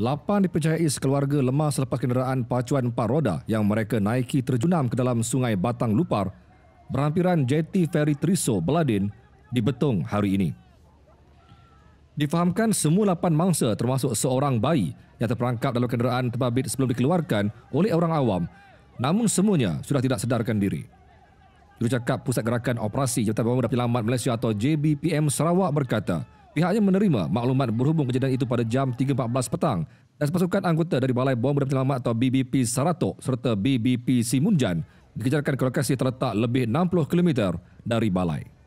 Lapan dipercayai sekeluarga lemah selepas kenderaan pacuan empat roda yang mereka naiki terjunam ke dalam sungai Batang Lupar berhampiran jeti Ferry Triso Beladin di Betung hari ini. Difahamkan semua lapan mangsa termasuk seorang bayi yang terperangkap dalam kenderaan terbabit sebelum dikeluarkan oleh orang awam namun semuanya sudah tidak sedarkan diri. Jurucakap Pusat Gerakan Operasi Jabatan Pemuda Penyelamat Malaysia atau JBPM Sarawak berkata, Pihaknya menerima maklumat berhubung kejadian itu pada jam 3.14 petang dan pasukan anggota dari Balai Bom dan Penyelamat atau BBP Sarato serta BBP Simunjan dikejarkan ke lokasi terletak lebih 60 km dari balai.